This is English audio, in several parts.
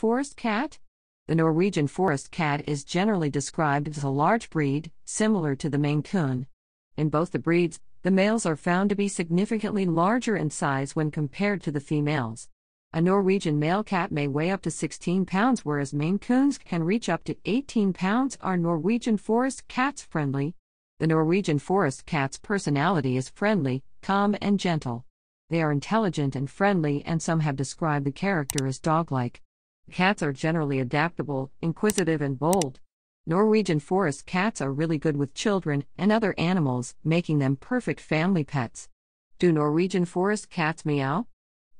Forest cat? The Norwegian forest cat is generally described as a large breed, similar to the Maine Coon. In both the breeds, the males are found to be significantly larger in size when compared to the females. A Norwegian male cat may weigh up to 16 pounds, whereas Maine Coons can reach up to 18 pounds. Are Norwegian forest cats friendly? The Norwegian forest cat's personality is friendly, calm, and gentle. They are intelligent and friendly, and some have described the character as dog like. Cats are generally adaptable, inquisitive, and bold. Norwegian forest cats are really good with children and other animals, making them perfect family pets. Do Norwegian forest cats meow?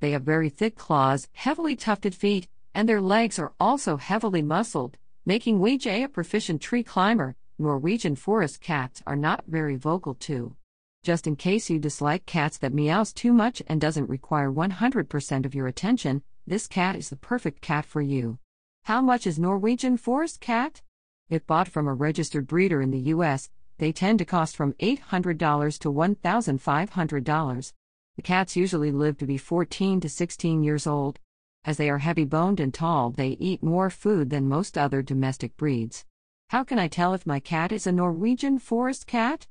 They have very thick claws, heavily tufted feet, and their legs are also heavily muscled, making Wee a proficient tree climber. Norwegian forest cats are not very vocal too. Just in case you dislike cats that meows too much and doesn't require 100% of your attention, this cat is the perfect cat for you. How much is Norwegian forest cat? If bought from a registered breeder in the US, they tend to cost from $800 to $1,500. The cats usually live to be 14 to 16 years old. As they are heavy boned and tall, they eat more food than most other domestic breeds. How can I tell if my cat is a Norwegian forest cat?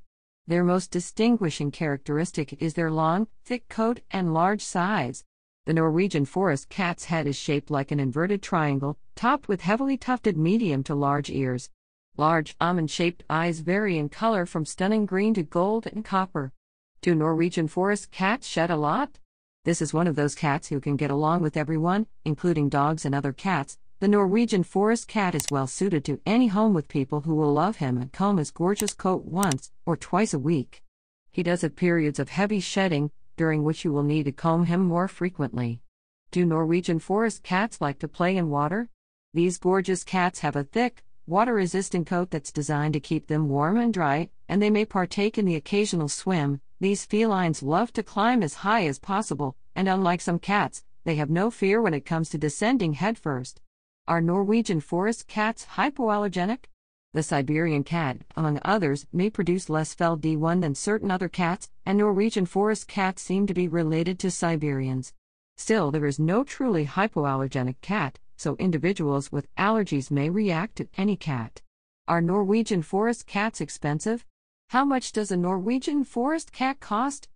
Their most distinguishing characteristic is their long, thick coat and large size. The Norwegian forest cat's head is shaped like an inverted triangle, topped with heavily tufted medium to large ears. Large, almond shaped eyes vary in color from stunning green to gold and copper. Do Norwegian forest cats shed a lot? This is one of those cats who can get along with everyone, including dogs and other cats. The Norwegian forest cat is well suited to any home with people who will love him and comb his gorgeous coat once or twice a week. He does have periods of heavy shedding, during which you will need to comb him more frequently. Do Norwegian forest cats like to play in water? These gorgeous cats have a thick, water resistant coat that's designed to keep them warm and dry, and they may partake in the occasional swim. These felines love to climb as high as possible, and unlike some cats, they have no fear when it comes to descending headfirst. Are Norwegian forest cats hypoallergenic? The Siberian cat, among others, may produce less fel D1 than certain other cats, and Norwegian forest cats seem to be related to Siberians. Still, there is no truly hypoallergenic cat, so individuals with allergies may react to any cat. Are Norwegian forest cats expensive? How much does a Norwegian forest cat cost?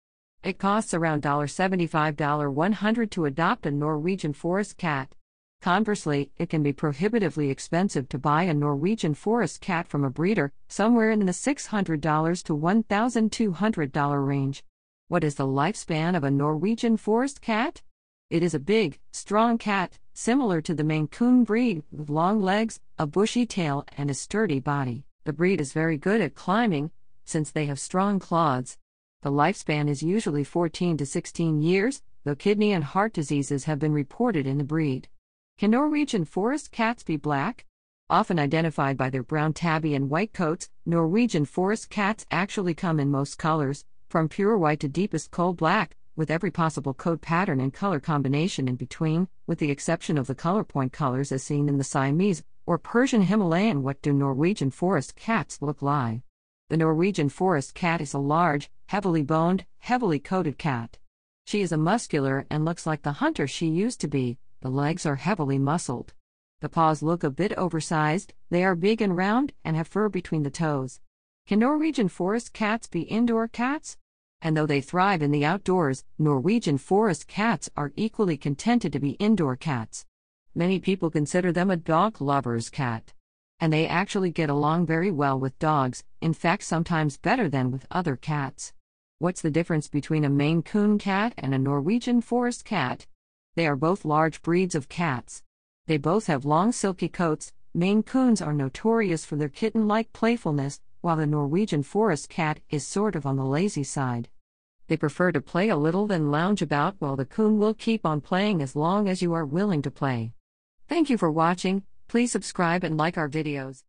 It costs around $75 100 to adopt a Norwegian forest cat. Conversely, it can be prohibitively expensive to buy a Norwegian forest cat from a breeder, somewhere in the $600 to $1,200 range. What is the lifespan of a Norwegian forest cat? It is a big, strong cat, similar to the Maine Coon breed, with long legs, a bushy tail, and a sturdy body. The breed is very good at climbing, since they have strong claws. The lifespan is usually 14 to 16 years, though kidney and heart diseases have been reported in the breed. Can Norwegian forest cats be black? Often identified by their brown tabby and white coats, Norwegian forest cats actually come in most colors, from pure white to deepest coal black, with every possible coat pattern and color combination in between, with the exception of the color point colors as seen in the Siamese or Persian Himalayan. What do Norwegian forest cats look like? The Norwegian forest cat is a large, heavily boned, heavily coated cat. She is a muscular and looks like the hunter she used to be, the legs are heavily muscled. The paws look a bit oversized, they are big and round, and have fur between the toes. Can Norwegian forest cats be indoor cats? And though they thrive in the outdoors, Norwegian forest cats are equally contented to be indoor cats. Many people consider them a dog lover's cat. And they actually get along very well with dogs, in fact, sometimes better than with other cats. What's the difference between a Maine Coon cat and a Norwegian forest cat? They are both large breeds of cats. They both have long silky coats. Maine Coons are notorious for their kitten like playfulness, while the Norwegian forest cat is sort of on the lazy side. They prefer to play a little than lounge about, while the coon will keep on playing as long as you are willing to play. Thank you for watching. Please subscribe and like our videos.